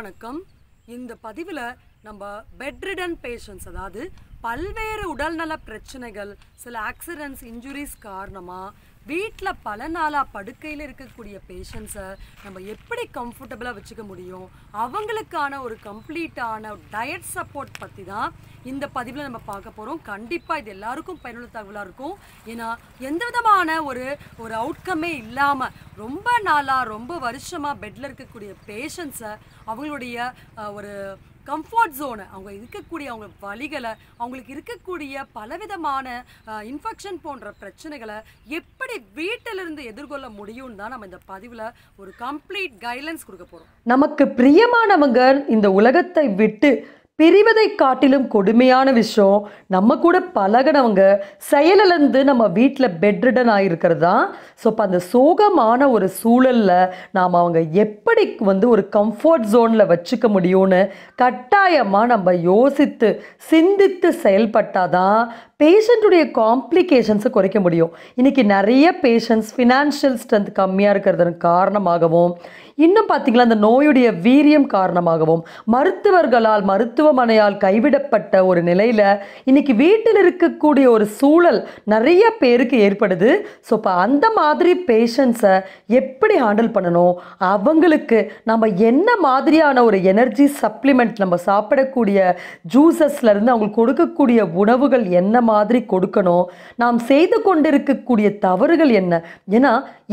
அனைவருக்கும் வணக்கம் இந்த பதிவில் நம்ம பெட்ரிடன் பேஷண்ட்ஸ் அதாவது பல்வேறு உடல்நல பிரச்சனைகள் சில ஆக்சிடென்ட்ஸ் இன்ஜுரிஸ் காரணமாக வீட்டில் பல நாளாக படுக்கையில் இருக்கக்கூடிய பேஷண்ட்ஸை நம்ம எப்படி கம்ஃபர்டபுளாக வச்சுக்க முடியும் அவங்களுக்கான ஒரு கம்ப்ளீட்டான டயட் சப்போர்ட் பற்றி தான் இந்த பதிவில் நம்ம பார்க்க போகிறோம் கண்டிப்பாக இது எல்லாருக்கும் பயனுள்ள தகவலாக இருக்கும் ஏன்னா எந்த விதமான ஒரு ஒரு அவுட்கம்மே இல்லாமல் ரொம்ப நாளாக ரொம்ப வருஷமாக பெட்டில் இருக்கக்கூடிய பேஷண்ட்ஸை அவங்களுடைய ஒரு கம்ஃபர்ட் ஜோனு அவங்க இருக்கக்கூடிய அவங்க வழிகளை அவங்களுக்கு இருக்கக்கூடிய பலவிதமான இன்ஃபெக்ஷன் போன்ற பிரச்சனைகளை எப்படி வீட்டிலிருந்து எதிர்கொள்ள முடியும்னு தான் நம்ம இந்த பதிவில் ஒரு கம்ப்ளீட் கைட்லைன்ஸ் கொடுக்க போகிறோம் நமக்கு பிரியமானவங்க இந்த உலகத்தை விட்டு பிரிவதை காட்டிலும் கொடுமையான விஷயம் நம்ம கூட பழகினவங்க செயலிலேருந்து நம்ம வீட்டில் பெட்ரிடன் ஆகிருக்கிறது தான் ஸோ இப்போ அந்த சோகமான ஒரு சூழலில் நாம் அவங்க எப்படி வந்து ஒரு கம்ஃபர்ட் ஜோனில் வச்சுக்க முடியும்னு கட்டாயமாக நம்ம யோசித்து சிந்தித்து செயல்பட்டால் தான் பேஷண்ட்டுடைய காம்ப்ளிகேஷன்ஸை குறைக்க முடியும் இன்றைக்கி நிறைய பேஷண்ட்ஸ் ஃபினான்ஷியல் ஸ்ட்ரென்த் கம்மியாக இருக்கிறதன் காரணமாகவும் இன்னும் பார்த்திங்களா அந்த நோயுடைய வீரியம் காரணமாகவும் மருத்துவர்களால் மருத்துவமனையால் கைவிடப்பட்ட ஒரு நிலையில் இன்றைக்கி வீட்டில் இருக்கக்கூடிய ஒரு சூழல் நிறைய பேருக்கு ஏற்படுது ஸோ இப்போ அந்த மாதிரி பேஷண்ட்ஸை எப்படி ஹேண்டில் பண்ணணும் அவங்களுக்கு நம்ம என்ன மாதிரியான ஒரு எனர்ஜி சப்ளிமெண்ட் நம்ம சாப்பிடக்கூடிய ஜூசஸ்லேருந்து அவங்களுக்கு கொடுக்கக்கூடிய உணவுகள் என்ன மாதிரி கொடுக்கணும் நாம் செய்து கொண்டிருக்கக்கூடிய தவறுகள் என்ன ஏன்னா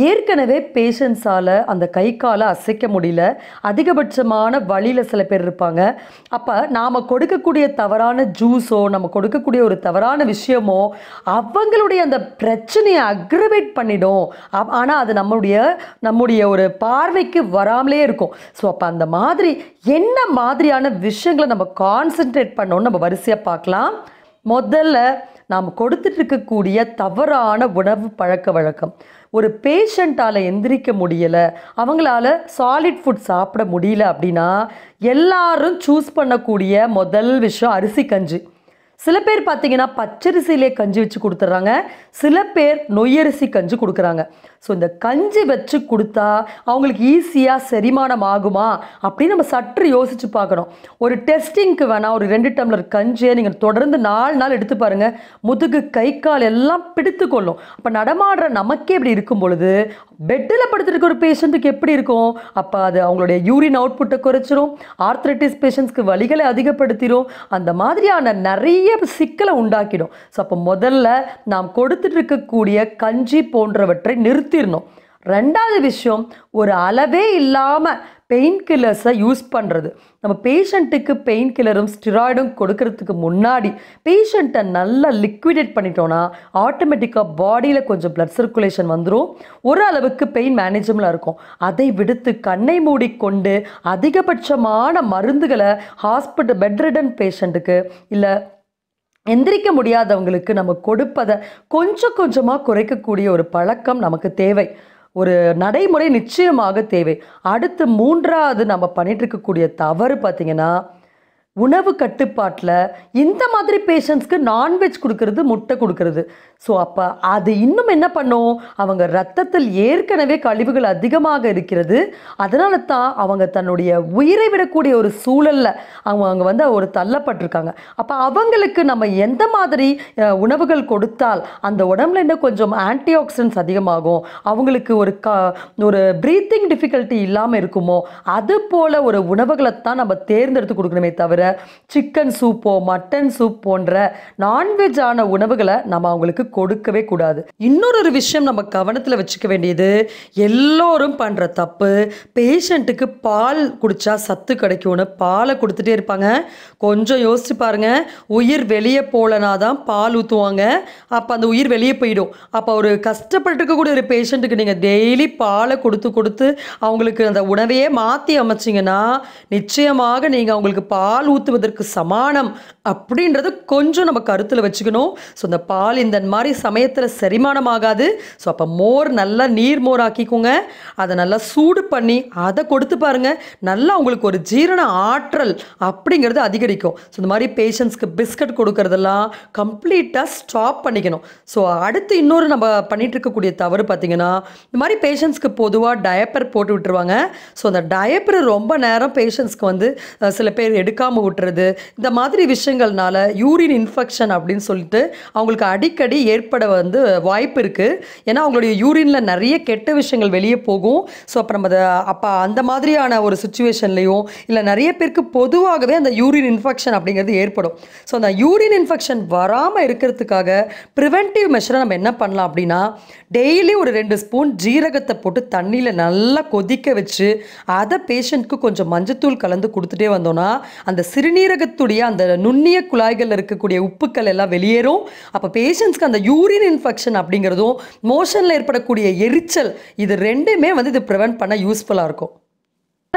ஏற்கனவே பேஷன்ஸால் அந்த கை காலை அசைக்க முடியல அதிகபட்சமான வழியில் சில பேர் இருப்பாங்க அப்போ நாம் கொடுக்கக்கூடிய தவறான ஜூஸோ நம்ம கொடுக்கக்கூடிய ஒரு தவறான விஷயமோ அவங்களுடைய அந்த பிரச்சனையை அக்ரவேட் பண்ணிடும் ஆனால் அது நம்மளுடைய நம்முடைய ஒரு பார்வைக்கு வராமலே இருக்கும் ஸோ அப்போ அந்த மாதிரி என்ன மாதிரியான விஷயங்களை நம்ம கான்சென்ட்ரேட் பண்ணோன்னு நம்ம வரிசையாக பார்க்கலாம் முதல்ல நாம் கொடுத்துட்டு இருக்கக்கூடிய தவறான உணவு பழக்க வழக்கம் ஒரு பேஷண்ட்டால் எந்திரிக்க முடியலை அவங்களால சாலிட் ஃபுட் சாப்பிட முடியல அப்படின்னா எல்லாரும் சூஸ் பண்ணக்கூடிய முதல் விஷயம் அரிசி கஞ்சி சில பேர் பார்த்தீங்கன்னா பச்சரிசியிலே கஞ்சி வச்சு கொடுத்துட்றாங்க சில பேர் நொய்யரிசி கஞ்சி கொடுக்குறாங்க ஸோ இந்த கஞ்சி வச்சு கொடுத்தா அவங்களுக்கு ஈஸியாக செரிமானம் ஆகுமா அப்படின்னு நம்ம சற்று யோசித்து பார்க்கணும் ஒரு டெஸ்டிங்க்கு வேணால் ஒரு ரெண்டு டம்ளர் கஞ்சியை நீங்கள் தொடர்ந்து நாலு நாள் எடுத்து பாருங்கள் முதுகு கை கால் எல்லாம் பிடித்து கொள்ளும் அப்போ நடமாடுற நமக்கே இப்படி இருக்கும் பொழுது பெட்டில் படுத்துருக்க ஒரு பேஷண்ட்டுக்கு எப்படி இருக்கும் அப்போ அது அவங்களுடைய யூரின் அவுட்புட்டை குறைச்சிரும் ஆர்த்ரைட்டிஸ் பேஷண்ட்ஸ்க்கு வழிகளை அதிகப்படுத்திடும் அந்த மாதிரியான நிறைய சிக்கலை உண்டாக்கிடும் ஸோ அப்போ முதல்ல நாம் கொடுத்துட்டு இருக்கக்கூடிய கஞ்சி போன்றவற்றை நிறுத்த நிறுத்திடணும் ரெண்டாவது விஷயம் ஒரு அளவே இல்லாமல் பெயின் கில்லர்ஸை யூஸ் பண்ணுறது நம்ம பேஷண்ட்டுக்கு பெயின் கில்லரும் ஸ்டிராய்டும் கொடுக்கறதுக்கு முன்னாடி பேஷண்ட்டை நல்லா லிக்விடேட் பண்ணிட்டோன்னா ஆட்டோமேட்டிக்காக பாடியில் கொஞ்சம் பிளட் சர்க்குலேஷன் வந்துடும் ஒரு அளவுக்கு பெயின் மேனேஜபிளாக இருக்கும் அதை விடுத்து கண்ணை மூடிக்கொண்டு அதிகபட்சமான மருந்துகளை ஹாஸ்பிட்டல் பெட்ரிடன் பேஷண்ட்டுக்கு இல்லை எந்திரிக்க முடியாதவங்களுக்கு நம்ம கொடுப்பதை கொஞ்சம் கொஞ்சமாக குறைக்கக்கூடிய ஒரு பழக்கம் நமக்கு தேவை ஒரு நடைமுறை நிச்சயமாக தேவை அடுத்து மூன்றாவது நம்ம பண்ணிகிட்ருக்கக்கூடிய தவறு பார்த்திங்கன்னா உணவு கட்டுப்பாட்டில் இந்த மாதிரி பேஷண்ட்ஸ்க்கு நான்வெஜ் கொடுக்கறது முட்டை கொடுக்கறது ஸோ அப்போ அது இன்னும் என்ன பண்ணும் அவங்க ரத்தத்தில் ஏற்கனவே கழிவுகள் அதிகமாக இருக்கிறது அதனால தான் அவங்க தன்னுடைய உயிரை விடக்கூடிய ஒரு சூழலில் அவங்க அவங்க வந்து ஒரு தள்ளப்பட்டிருக்காங்க அப்போ அவங்களுக்கு நம்ம எந்த மாதிரி உணவுகள் கொடுத்தால் அந்த உடம்புல இன்னும் கொஞ்சம் ஆன்டி ஆக்சிடென்ட்ஸ் அதிகமாகும் அவங்களுக்கு ஒரு க ஒரு ப்ரீத்திங் டிஃபிகல்ட்டி இல்லாமல் இருக்குமோ அது போல் ஒரு உணவுகளை தான் நம்ம தேர்ந்தெடுத்து கொடுக்கணுமே தவிர சிக்கன் சூப்போ மட்டன் சூப் போன்ற நான்வெஜ்ஜான உணவுகளை நம்ம அவங்களுக்கு கொடுக்கவே கூடாது இன்னொரு விஷயம் நம்ம கவனத்தில் வச்சுக்க வேண்டியது எல்லோரும் பண்ணுற தப்பு பேஷண்ட்டுக்கு பால் குடித்தா சத்து கிடைக்கும்னு பாலை கொடுத்துட்டே இருப்பாங்க கொஞ்சம் யோசிச்சு பாருங்க உயிர் வெளியே போலனா தான் பால் ஊற்றுவாங்க அப்போ அந்த உயிர் வெளியே போயிடும் அப்போ ஒரு கஷ்டப்பட்டுருக்கக்கூடிய ஒரு பேஷண்ட்டுக்கு நீங்கள் டெய்லி பாலை கொடுத்து கொடுத்து அவங்களுக்கு அந்த உணவையே மாற்றி அமைச்சிங்கன்னா நிச்சயமாக நீங்கள் அவங்களுக்கு பால் ஊற்றுவதற்கு சமானம் அப்படின்றது கொஞ்சம் நம்ம கருத்தில் வச்சுக்கணும் ஸோ இந்த பால் இந்த மாதிரி சமயத்தில் செரிமானம் ஆகாது ஸோ அப்போ மோர் நல்லா நீர் மோர் ஆக்கிக்கோங்க அதை நல்லா சூடு பண்ணி அதை கொடுத்து பாருங்கள் நல்லா உங்களுக்கு ஒரு ஜீரண ஆற்றல் அப்படிங்கிறது அதிகரிக்கும் ஸோ இந்த மாதிரி பேஷண்ட்ஸ்க்கு பிஸ்கட் கொடுக்கறதெல்லாம் கம்ப்ளீட்டாக ஸ்டாப் பண்ணிக்கணும் ஸோ அடுத்து இன்னொரு நம்ம பண்ணிகிட்டு இருக்கக்கூடிய தவறு பார்த்திங்கன்னா இந்த மாதிரி பேஷண்ட்ஸ்க்கு பொதுவாக டயப்பர் போட்டு விட்டுருவாங்க ஸோ அந்த டயப்பர் ரொம்ப நேரம் பேஷண்ட்ஸ்க்கு வந்து சில பேர் எடுக்காமல் விட்டுறது இந்த மாதிரி விஷயங்கள்னால யூரின் இன்ஃபெக்ஷன் அப்படின்னு சொல்லிட்டு அவங்களுக்கு அடிக்கடி ஏற்பட வந்து வாய்ப்பு இருக்குது ஏன்னா அவங்களுடைய யூரினில் நிறைய கெட்ட விஷயங்கள் வெளியே போகும் ஸோ அப்போ நம்ம அதை அப்போ அந்த மாதிரியான ஒரு சுச்சுவேஷன்லேயும் இல்லை நிறைய பேருக்கு பொதுவாகவே அந்த யூரின் இன்ஃபெக்ஷன் அப்படிங்கிறது ஏற்படும் ஸோ அந்த யூரின் இன்ஃபெக்ஷன் வராமல் இருக்கிறதுக்காக ப்ரிவென்டிவ் மெஷரை நம்ம என்ன பண்ணலாம் அப்படின்னா டெய்லி ஒரு ரெண்டு ஸ்பூன் ஜீரகத்தை போட்டு தண்ணியில் நல்லா கொதிக்க வச்சு அதை பேஷண்ட்க்கு கொஞ்சம் மஞ்சத்தூள் கலந்து கொடுத்துட்டே வந்தோம்னா அந்த சிறுநீரகத்துடைய அந்த நுண்ணிய குழாய்களில் இருக்கக்கூடிய உப்புக்கள் எல்லாம் வெளியேறும் அப்போ பேஷண்ட்ஸ்க்கு அந்த யூரின் இன்ஃபெக்ஷன் அப்படிங்கிறதும் மோஷனில் ஏற்படக்கூடிய எரிச்சல் இது ரெண்டுமே வந்து இது ப்ரிவெண்ட் பண்ண யூஸ்ஃபுல்லாக இருக்கும்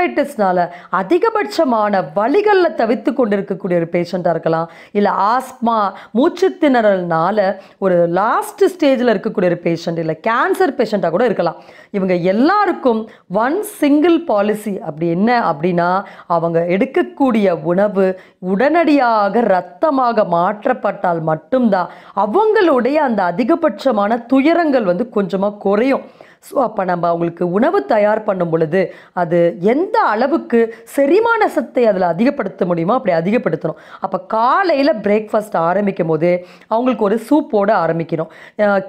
ரைட்டிஸ்னால அதிகபட்சமான வழிகளில் தவித்து கொண்டு இருக்கக்கூடிய ஒரு பேஷண்ட்டாக இருக்கலாம் இல்லை ஆஸ்மா மூச்சு திணறல்னால ஒரு லாஸ்ட் ஸ்டேஜில் இருக்கக்கூடிய ஒரு பேஷண்ட் இல்லை கேன்சர் பேஷண்ட்டாக கூட இருக்கலாம் இவங்க எல்லாருக்கும் ஒன் சிங்கிள் பாலிசி அப்படி என்ன அப்படின்னா அவங்க எடுக்கக்கூடிய உணவு உடனடியாக ரத்தமாக மாற்றப்பட்டால் மட்டும்தான் அவங்களுடைய அந்த அதிகபட்சமான துயரங்கள் வந்து கொஞ்சமாக குறையும் ஸோ அப்போ நம்ம அவங்களுக்கு உணவு தயார் பண்ணும் பொழுது அது எந்த அளவுக்கு செரிமான சத்தை அதில் அதிகப்படுத்த முடியுமோ அப்படி அதிகப்படுத்தணும் அப்போ காலையில் பிரேக்ஃபாஸ்ட் ஆரம்பிக்கும் போது அவங்களுக்கு ஒரு சூப்போடு ஆரம்பிக்கணும்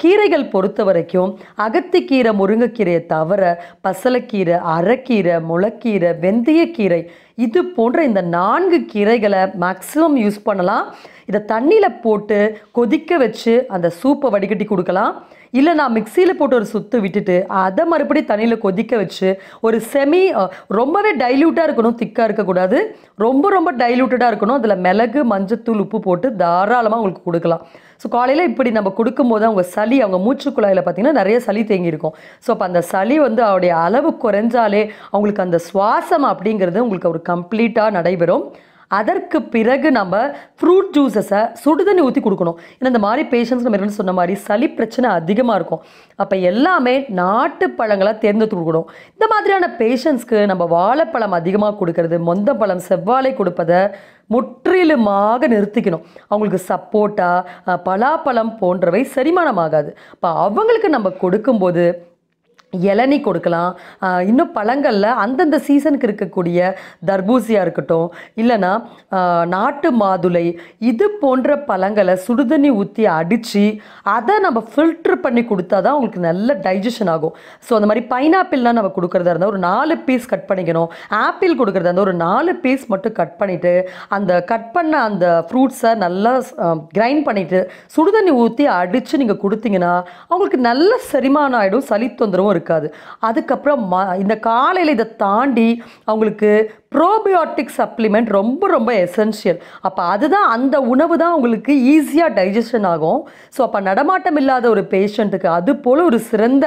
கீரைகள் பொறுத்த வரைக்கும் அகத்திக்கீரை முருங்கைக்கீரையை தவிர பசலைக்கீரை அரைக்கீரை முளைக்கீரை வெந்தயக்கீரை இது போன்ற இந்த நான்கு கீரைகளை மேக்ஸிமம் யூஸ் பண்ணலாம் இதை தண்ணியில் போட்டு கொதிக்க வச்சு அந்த சூப்பை வடிகட்டி கொடுக்கலாம் இல்லை நான் மிக்சியில் போட்டு ஒரு சுத்து விட்டுட்டு அதை மறுபடியும் தண்ணியில் கொதிக்க வச்சு ஒரு செமி ரொம்பவே டைல்யூட்டாக இருக்கணும் திக்காக இருக்கக்கூடாது ரொம்ப ரொம்ப டைல்யூட்டடாக இருக்கணும் அதில் மிளகு மஞ்சத்தூள் உப்பு போட்டு தாராளமாக உங்களுக்கு கொடுக்கலாம் ஸோ காலையில் இப்படி நம்ம கொடுக்கும்போது அவங்க சளி அவங்க மூச்சு குழாயில் பார்த்திங்கன்னா நிறைய சளி தேங்கியிருக்கும் ஸோ அப்போ அந்த சளி வந்து அவருடைய அளவு குறைஞ்சாலே அவங்களுக்கு அந்த சுவாசம் அப்படிங்கிறது உங்களுக்கு ஒரு கம்ப்ளீட்டாக நடைபெறும் அதற்கு பிறகு நம்ம ஃப்ரூட் ஜூஸஸை சுடுதண்ணி ஊற்றி கொடுக்கணும் ஏன்னா இந்த மாதிரி பேஷண்ட்ஸ் நம்ம என்ன சொன்ன மாதிரி சளி பிரச்சனை அதிகமாக இருக்கும் அப்போ எல்லாமே நாட்டு பழங்களை தேர்ந்தெடுத்து கொடுக்கணும் இந்த மாதிரியான பேஷண்ட்ஸ்க்கு நம்ம வாழைப்பழம் அதிகமாக கொடுக்கறது மொந்த பழம் செவ்வாழை கொடுப்பதை முற்றிலுமாக நிறுத்திக்கணும் அவங்களுக்கு சப்போட்டா பலாப்பழம் போன்றவை செரிமானமாகாது இப்போ அவங்களுக்கு நம்ம கொடுக்கும்போது இளநி கொடுக்கலாம் இன்னும் பழங்களில் அந்தந்த சீசனுக்கு இருக்கக்கூடிய தர்பூசியாக இருக்கட்டும் இல்லைனா நாட்டு மாதுளை இது போன்ற பழங்களை சுடுதண்ணி ஊற்றி அடித்து அதை நம்ம ஃபில்ட்ரு பண்ணி கொடுத்தா தான் உங்களுக்கு நல்ல டைஜஷன் ஆகும் ஸோ அந்த மாதிரி பைனாப்பிள்லாம் நம்ம கொடுக்குறதா இருந்தால் ஒரு நாலு பீஸ் கட் பண்ணிக்கணும் ஆப்பிள் கொடுக்குறதா இருந்தால் ஒரு நாலு பீஸ் மட்டும் கட் பண்ணிவிட்டு அந்த கட் பண்ண அந்த ஃப்ரூட்ஸை நல்லா கிரைண்ட் பண்ணிவிட்டு சுடுதண்ணி ஊற்றி அடித்து நீங்கள் கொடுத்தீங்கன்னா அவங்களுக்கு நல்ல செரிமானம் ஆகிடும் சளி தொந்தரவும் இருக்குது இருக்காது அதுக்கப்புறம் ம இந்த காலையில் இதை தாண்டி அவங்களுக்கு ப்ரோபியோட்டிக் சப்ளிமெண்ட் ரொம்ப ரொம்ப எசென்ஷியல் அப்போ அதுதான் அந்த உணவு தான் அவங்களுக்கு ஈஸியாக டைஜஷன் ஆகும் ஸோ அப்போ நடமாட்டம் இல்லாத ஒரு பேஷண்ட்டுக்கு அது போல் ஒரு சிறந்த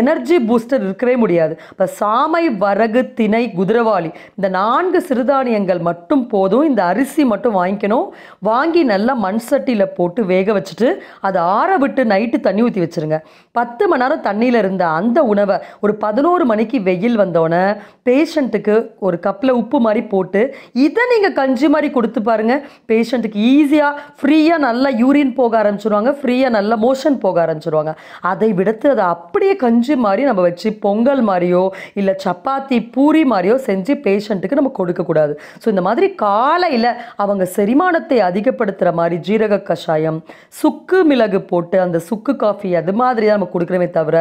எனர்ஜி பூஸ்டர் இருக்கவே முடியாது இப்போ சாமை வரகு திணை குதிரவாளி இந்த நான்கு சிறுதானியங்கள் மட்டும் போதும் இந்த அரிசி மட்டும் வாங்கிக்கணும் வாங்கி நல்லா மண் சட்டியில் போட்டு வேக வச்சுட்டு அதை ஆற விட்டு நைட்டு தண்ணி ஊற்றி வச்சுருங்க பத்து மணி நேரம் தண்ணியில் இருந்த அந்த உணவு உணவை ஒரு பதினோரு மணிக்கு வெயில் வந்தோடனே பேஷண்ட்டுக்கு ஒரு கப்பில் உப்பு மாதிரி போட்டு இதை நீங்கள் கஞ்சி மாதிரி கொடுத்து பாருங்கள் பேஷண்ட்டுக்கு ஈஸியாக ஃப்ரீயாக நல்லா யூரின் போக ஆரம்பிச்சிருவாங்க ஃப்ரீயாக நல்லா மோஷன் போக ஆரம்பிச்சிருவாங்க அதை விடுத்து அதை அப்படியே கஞ்சி மாதிரி நம்ம வச்சு பொங்கல் மாதிரியோ இல்லை சப்பாத்தி பூரி மாதிரியோ செஞ்சு பேஷண்ட்டுக்கு நம்ம கொடுக்கக்கூடாது ஸோ இந்த மாதிரி காலையில் அவங்க செரிமானத்தை அதிகப்படுத்துகிற மாதிரி ஜீரக கஷாயம் சுக்கு மிளகு போட்டு அந்த சுக்கு காஃபி அது மாதிரி தான் நம்ம கொடுக்குறோமே தவிர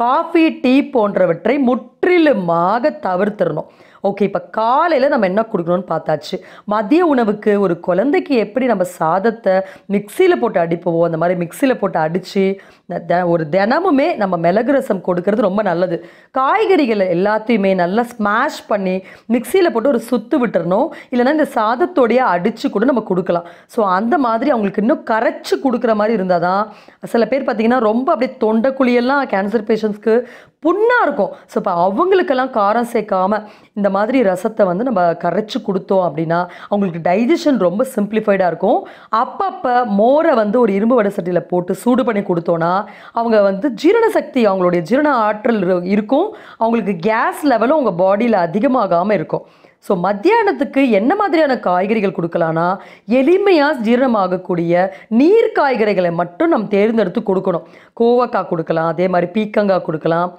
காஃபி டீ போன்றவற்றை முற்றிலுமாக தவிர்த்திடணும் ஓகே இப்போ காலையில் நம்ம என்ன கொடுக்கணும்னு பார்த்தாச்சு மதிய உணவுக்கு ஒரு குழந்தைக்கு எப்படி நம்ம சாதத்தை மிக்சியில் போட்டு அடிப்போவோ அந்த மாதிரி மிக்சியில் போட்டு அடித்து ஒரு தினமுமே நம்ம மிளகு ரசம் கொடுக்கறது ரொம்ப நல்லது காய்கறிகளை எல்லாத்தையுமே நல்லா ஸ்மாஷ் பண்ணி மிக்சியில் போட்டு ஒரு சுத்து விட்டுறணும் இல்லைனா இந்த சாதத்தோடைய அடித்து கூட நம்ம கொடுக்கலாம் ஸோ அந்த மாதிரி அவங்களுக்கு இன்னும் கரைச்சி கொடுக்குற மாதிரி இருந்தால் தான் சில பேர் பார்த்திங்கன்னா ரொம்ப அப்படியே தொண்டைக்குழியெல்லாம் கேன்சர் பேஷண்ட்ஸ்க்கு புண்ணாக இருக்கும் ஸோ இப்போ அவங்களுக்கெல்லாம் காரம் சேர்க்காமல் இந்த மாதிரி ரசத்தை வந்து நம்ம கரைச்சி கொடுத்தோம் அப்படின்னா அவங்களுக்கு டைஜஷன் ரொம்ப சிம்பிளிஃபைடாக இருக்கும் அப்பப்போ மோரை வந்து ஒரு இரும்பு வடை சட்டியில் போட்டு சூடு பண்ணி கொடுத்தோன்னா அவங்க வந்து ஜீரண சக்தி அவங்களுடைய ஜீரண ஆற்றல் இருக்கும் அவங்களுக்கு கேஸ் லெவலும் அவங்க பாடியில் அதிகமாகாமல் இருக்கும் ஸோ மத்தியானத்துக்கு என்ன மாதிரியான காய்கறிகள் கொடுக்கலான்னா எளிமையாக ஜீரணமாகக்கூடிய நீர் காய்கறிகளை மட்டும் நம்ம தேர்ந்தெடுத்து கொடுக்கணும் கோவக்காய் கொடுக்கலாம் அதே மாதிரி பீக்கங்காய் கொடுக்கலாம்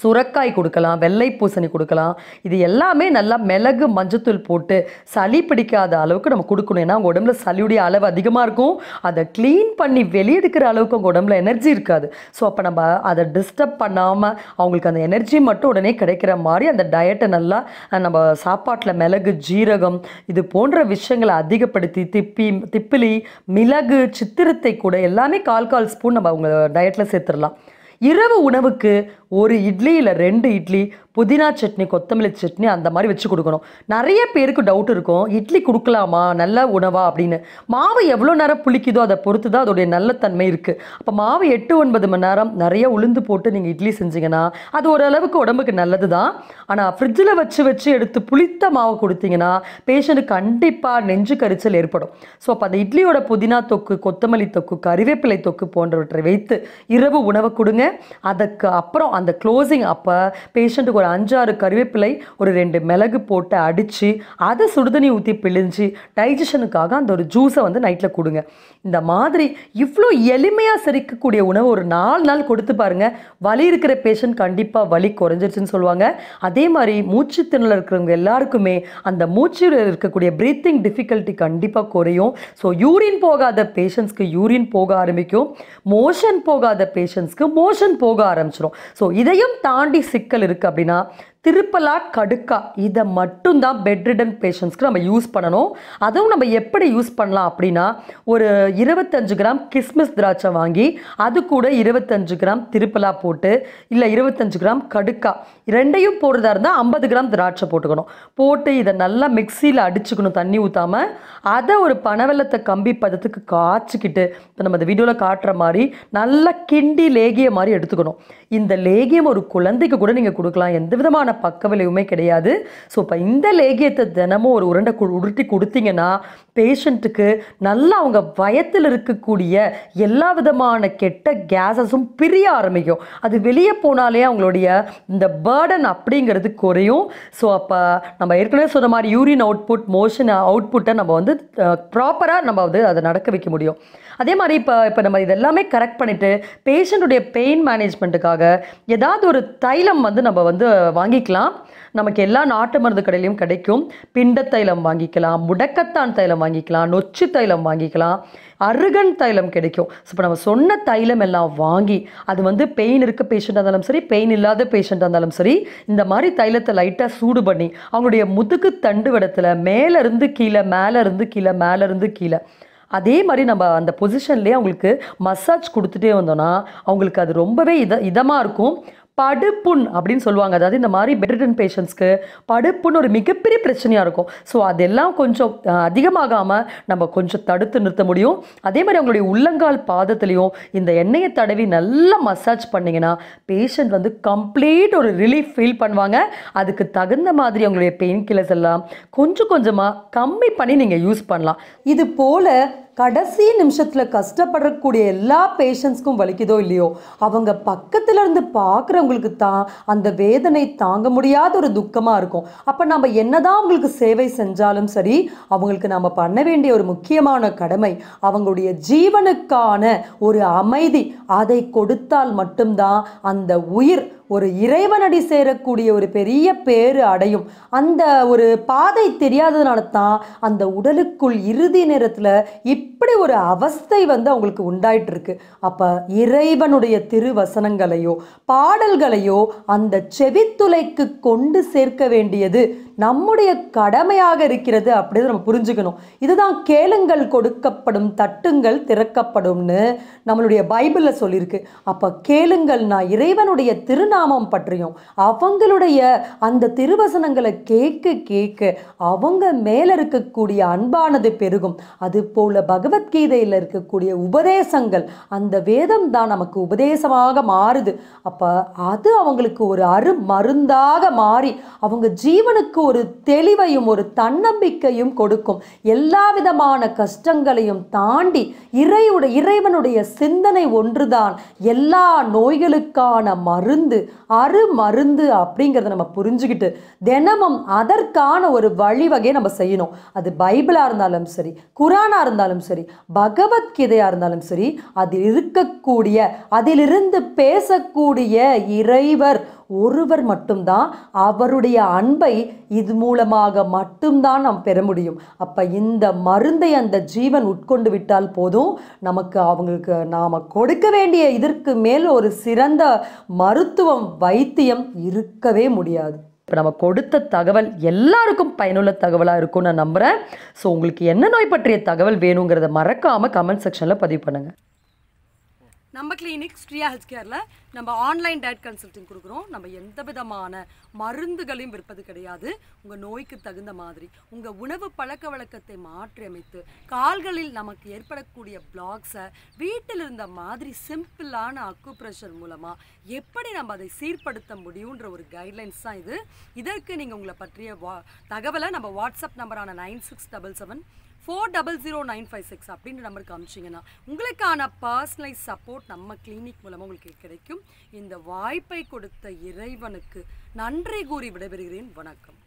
சுரக்காய் கொடுக்கலாம் வெள்ளை பூசணி கொடுக்கலாம் இது எல்லாமே நல்லா மிளகு மஞ்சத்தூள் போட்டு சளி பிடிக்காத அளவுக்கு நம்ம கொடுக்கணும் ஏன்னா உங்கள் உடம்புல சளியுடைய அளவு அதிகமாக இருக்கும் அதை க்ளீன் பண்ணி வெளியெடுக்கிற அளவுக்கு உங்கள் உடம்புல எனர்ஜி இருக்காது ஸோ அப்போ நம்ம அதை டிஸ்டர்ப் பண்ணாமல் அவங்களுக்கு அந்த எனர்ஜி மட்டும் உடனே கிடைக்கிற மாதிரி அந்த டயட்டை நல்லா நம்ம சாப்பாட்டில் மிளகு ஜீரகம் இது போன்ற விஷயங்களை அதிகப்படுத்தி திப்பி திப்பிலி மிளகு சித்திரத்தை கூட எல்லாமே கால் கால் ஸ்பூன் நம்ம அவங்க டயட்டில் சேர்த்துடலாம் இரவு உணவுக்கு ஒரு இட்லி இல்லை ரெண்டு இட்லி புதினா சட்னி கொத்தமல்லி சட்னி அந்த மாதிரி வச்சு கொடுக்கணும் நிறைய பேருக்கு டவுட் இருக்கும் இட்லி கொடுக்கலாமா நல்ல உணவா அப்படின்னு மாவு எவ்வளோ நேரம் புளிக்குதோ அதை பொறுத்து தான் அதோடைய நல்ல தன்மை இருக்குது அப்போ மாவு எட்டு ஒன்பது மணி நேரம் நிறைய உளுந்து போட்டு நீங்கள் இட்லி செஞ்சீங்கன்னா அது ஓரளவுக்கு உடம்புக்கு நல்லது தான் ஆனால் ஃப்ரிட்ஜில் வச்சு வச்சு எடுத்து புளித்த மாவு கொடுத்தீங்கன்னா பேஷண்ட்டுக்கு கண்டிப்பாக நெஞ்சு கரிச்சல் ஏற்படும் ஸோ அப்போ அந்த இட்லியோட புதினா தொக்கு கொத்தமல்லி தொக்கு கறிவேப்பிலை தொக்கு போன்றவற்றை வைத்து இரவு உணவு கொடுங்க அதுக்கு அப்புறம் அந்த க்ளோசிங் அப்போ பேஷண்ட்டுக்கு ஒரு அஞ்சாறு கருவேப்பிலை ஒரு ரெண்டு மிளகு போட்டு அடித்து அதை சுடுதண்ணி ஊற்றி பிழிஞ்சு டைஜஷனுக்காக அந்த ஒரு ஜூஸை வந்து நைட்டில் கொடுங்க இந்த மாதிரி இவ்வளோ எளிமையாக செரிக்கக்கூடிய உணவு ஒரு நாலு நாள் கொடுத்து பாருங்கள் வலி இருக்கிற பேஷண்ட் கண்டிப்பாக வலி குறைஞ்சிருச்சுன்னு சொல்லுவாங்க அதே மாதிரி மூச்சு திணறல் இருக்கிறவங்க எல்லாருக்குமே அந்த மூச்சில் இருக்கக்கூடிய ப்ரீத்திங் டிஃபிகல்ட்டி கண்டிப்பாக குறையும் ஸோ யூரின் போகாத பேஷண்ட்ஸ்க்கு யூரின் போக ஆரம்பிக்கும் மோஷன் போகாத பேஷண்ட்ஸ்க்கு மோஷன் போக ஆரம்பிச்சிடும் ஸோ இதையும் தாண்டி சிக்கல் இருக்குது அப்படின்னா திருப்பலா கடுக்கா இதை மட்டும்தான் பெட்ரிடன் பேஷண்ட்ஸ்க்கு நம்ம யூஸ் பண்ணணும் அதுவும் நம்ம எப்படி யூஸ் பண்ணலாம் அப்படின்னா ஒரு இருபத்தஞ்சு கிராம் கிஸ்மஸ் திராட்சை வாங்கி அது கூட இருபத்தஞ்சு கிராம் திருப்பலா போட்டு இல்லை இருபத்தஞ்சு கிராம் கடுக்கா ரெண்டையும் போடுறதா இருந்தால் ஐம்பது கிராம் திராட்சை போட்டுக்கணும் போட்டு இதை நல்லா மிக்சியில் அடிச்சுக்கணும் தண்ணி ஊற்றாமல் அதை ஒரு பனவெல்லத்தை கம்பி பதத்துக்கு காய்ச்சிக்கிட்டு இப்போ நம்ம இந்த வீடியோவில் காட்டுற மாதிரி நல்லா கிண்டி லேகிய மாதிரி எடுத்துக்கணும் இந்த லேகியம் ஒரு குழந்தைக்கு கூட நீங்கள் கொடுக்கலாம் எந்த விதமான சரியான பக்க கிடையாது ஸோ இப்போ இந்த லேகியத்தை தினமும் ஒரு உருண்டை உருட்டி கொடுத்தீங்கன்னா பேஷண்ட்டுக்கு நல்லா அவங்க வயத்தில் இருக்கக்கூடிய எல்லா விதமான கெட்ட கேஸஸும் பிரிய ஆரம்பிக்கும் அது வெளியே போனாலே அவங்களுடைய இந்த பேர்டன் அப்படிங்கிறது குறையும் ஸோ அப்போ நம்ம ஏற்கனவே சொன்ன மாதிரி யூரின் அவுட்புட் மோஷன் அவுட்புட்டை நம்ம வந்து ப்ராப்பராக நம்ம வந்து அதை நடக்க வைக்க முடியும் அதே மாதிரி இப்போ இப்போ நம்ம இதெல்லாமே கரெக்ட் பண்ணிவிட்டு பேஷண்ட்டுடைய பெயின் மேனேஜ்மெண்ட்டுக்காக ஏதாவது ஒரு தைலம் வந்து நம்ம வந்து வாங்கி வாங்கிக்கலாம் நமக்கு எல்லா நாட்டு மருந்து கடையிலையும் கிடைக்கும் பிண்ட தைலம் வாங்கிக்கலாம் முடக்கத்தான் தைலம் வாங்கிக்கலாம் நொச்சு தைலம் வாங்கிக்கலாம் அருகன் தைலம் கிடைக்கும் இப்போ நம்ம சொன்ன தைலம் எல்லாம் வாங்கி அது வந்து பெயின் இருக்க பேஷண்ட்டாக இருந்தாலும் சரி பெயின் இல்லாத பேஷண்ட்டாக இருந்தாலும் சரி இந்த மாதிரி தைலத்தை லைட்டாக சூடு பண்ணி அவங்களுடைய முதுகு தண்டு விடத்தில் மேலேருந்து கீழே மேலேருந்து கீழே மேலேருந்து கீழே அதே மாதிரி நம்ம அந்த பொசிஷன்லேயே அவங்களுக்கு மசாஜ் கொடுத்துட்டே வந்தோன்னா அவங்களுக்கு அது ரொம்பவே இத இதமாக இருக்கும் படுப்புண் அப்படின்னு சொல்லுவாங்க அதாவது இந்த மாதிரி பெட்ரிடன் பேஷண்ட்ஸ்க்கு படுப்புண் ஒரு மிகப்பெரிய பிரச்சனையாக இருக்கும் ஸோ அதெல்லாம் கொஞ்சம் அதிகமாகாமல் நம்ம கொஞ்சம் தடுத்து நிறுத்த முடியும் அதே மாதிரி அவங்களுடைய உள்ளங்கால் பாதத்துலேயும் இந்த எண்ணெயை தடவி நல்லா மசாஜ் பண்ணிங்கன்னா பேஷண்ட் வந்து கம்ப்ளீட் ஒரு ரிலீஃப் ஃபீல் பண்ணுவாங்க அதுக்கு தகுந்த மாதிரி அவங்களுடைய பெயின் கில்லர்ஸ் எல்லாம் கொஞ்சம் கொஞ்சமாக கம்மி பண்ணி நீங்கள் யூஸ் பண்ணலாம் இது போல் கடைசி நிமிஷத்தில் கஷ்டப்படக்கூடிய எல்லா பேஷண்ட்ஸ்க்கும் வலிக்குதோ இல்லையோ அவங்க பக்கத்தில் இருந்து பார்க்குறவங்களுக்கு தான் அந்த வேதனை தாங்க முடியாத ஒரு துக்கமாக இருக்கும் அப்போ நம்ம என்னதான் அவங்களுக்கு சேவை செஞ்சாலும் சரி அவங்களுக்கு நாம் பண்ண வேண்டிய ஒரு முக்கியமான கடமை அவங்களுடைய ஜீவனுக்கான ஒரு அமைதி அதை கொடுத்தால் மட்டும்தான் அந்த உயிர் ஒரு இறைவனடி சேரக்கூடிய ஒரு பெரிய பேரு அடையும் அந்த ஒரு பாதை தெரியாததுனால தான் அந்த உடலுக்குள் இறுதி நேரத்தில் இப்படி ஒரு அவஸ்தை வந்து அவங்களுக்கு உண்டாயிட்டு இருக்கு அப்போ இறைவனுடைய திருவசனங்களையோ பாடல்களையோ அந்த செவித்துளைக்கு கொண்டு சேர்க்க வேண்டியது நம்முடைய கடமையாக இருக்கிறது அப்படின்னு நம்ம புரிஞ்சுக்கணும் இதுதான் கேளுங்கள் கொடுக்கப்படும் தட்டுங்கள் திறக்கப்படும்னு நம்மளுடைய பைபிளில் சொல்லியிருக்கு அப்போ கேளுங்கள்னா இறைவனுடைய திருநாமம் பற்றியும் அவங்களுடைய அந்த திருவசனங்களை கேட்க கேட்க அவங்க மேலே இருக்கக்கூடிய அன்பானது பெருகும் அது போல் பகவத்கீதையில் இருக்கக்கூடிய உபதேசங்கள் அந்த வேதம் தான் நமக்கு உபதேசமாக மாறுது அப்போ அது அவங்களுக்கு ஒரு அரு மருந்தாக மாறி அவங்க ஜீவனுக்கு ஒரு தெளிவையும் ஒரு தன்னம்பிக்கையும் கொடுக்கும் எல்லா விதமான கஷ்டங்களையும் தாண்டி இறையுடைய இறைவனுடைய சிந்தனை ஒன்றுதான் எல்லா நோய்களுக்கான மருந்து அரு மருந்து அப்படிங்கிறத நம்ம புரிஞ்சுக்கிட்டு தினமும் அதற்கான ஒரு வழிவகையை நம்ம செய்யணும் அது பைபிளாக இருந்தாலும் சரி குரானாக இருந்தாலும் சரி பகவத்கீதையாக இருந்தாலும் சரி அதில் இருக்கக்கூடிய அதிலிருந்து பேசக்கூடிய இறைவர் ஒருவர் மட்டும்தான் அவருடைய அன்பை இது மூலமாக மட்டும்தான் நாம் பெற முடியும் அப்போ இந்த மருந்தை அந்த ஜீவன் உட்கொண்டு விட்டால் போதும் நமக்கு அவங்களுக்கு நாம் கொடுக்க வேண்டிய இதற்கு மேல் ஒரு சிறந்த மருத்துவம் வைத்தியம் இருக்கவே முடியாது இப்போ நம்ம கொடுத்த தகவல் எல்லாருக்கும் பயனுள்ள தகவலாக இருக்கும் நான் நம்புகிறேன் ஸோ உங்களுக்கு என்ன நோய் பற்றிய தகவல் வேணுங்கிறத மறக்காமல் கமெண்ட் செக்ஷனில் பதிவு பண்ணுங்கள் நம்ம கிளினிக் ஸ்ரீயா ஹெல்த் கேரில் நம்ம ஆன்லைன் டயட் கன்சல்டிங் கொடுக்குறோம் நம்ம எந்த விதமான மருந்துகளையும் விற்பது கிடையாது உங்கள் நோய்க்கு தகுந்த மாதிரி உங்கள் உணவு பழக்க வழக்கத்தை மாற்றி அமைத்து கால்களில் நமக்கு ஏற்படக்கூடிய பிளாக்ஸை வீட்டில் இருந்த மாதிரி சிம்பிளான அக்குப்ரெஷர் மூலமாக எப்படி நம்ம அதை சீர்படுத்த முடியுன்ற ஒரு கைட்லைன்ஸ் தான் இது இதற்கு நீங்கள் உங்களை பற்றிய வா தகவலை நம்ம வாட்ஸ்அப் நம்பரான nine six double seven four double zero nine five six அப்படின்ற நம்பருக்கு அமிச்சிங்கன்னா உங்களுக்கான பர்சனலைஸ் சப்போர்ட் நம்ம கிளினிக் மூலமாக உங்களுக்கு கிடைக்கும் இந்த வாய்ப்பை கொடுத்த இறைவனுக்கு நன்றி கூறி விடைபெறுகிறேன் வணக்கம்